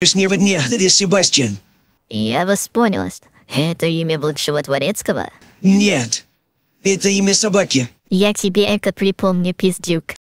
в дня, это Себастьян. Я вас понял. Это имя бывшего творецкого. Нет, это имя собаки. Я тебе это припомню, пиздюк.